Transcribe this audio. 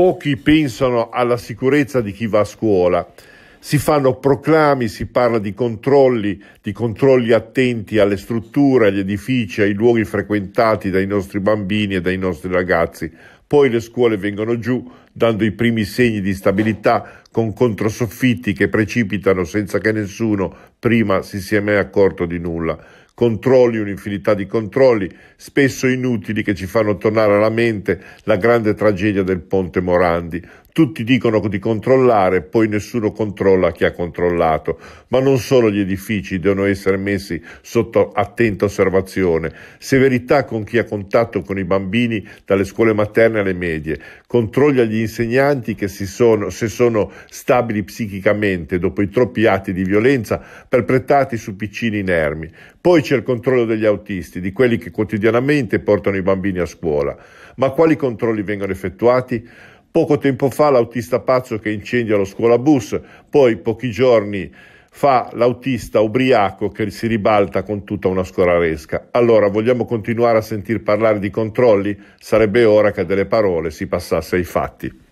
pochi pensano alla sicurezza di chi va a scuola. Si fanno proclami, si parla di controlli, di controlli attenti alle strutture, agli edifici, ai luoghi frequentati dai nostri bambini e dai nostri ragazzi. Poi le scuole vengono giù, dando i primi segni di stabilità con controsoffitti che precipitano senza che nessuno prima si sia mai accorto di nulla controlli, un'infinità di controlli, spesso inutili, che ci fanno tornare alla mente la grande tragedia del ponte Morandi. Tutti dicono di controllare, poi nessuno controlla chi ha controllato. Ma non solo gli edifici devono essere messi sotto attenta osservazione. Severità con chi ha contatto con i bambini dalle scuole materne alle medie. Controlli agli insegnanti che si sono, se sono stabili psichicamente dopo i troppi atti di violenza perpetrati su piccini inermi. Poi c'è il controllo degli autisti, di quelli che quotidianamente portano i bambini a scuola. Ma quali controlli vengono effettuati? Poco tempo fa l'autista pazzo che incendia lo bus, poi pochi giorni fa l'autista ubriaco che si ribalta con tutta una scolaresca. Allora vogliamo continuare a sentir parlare di controlli? Sarebbe ora che delle parole si passasse ai fatti.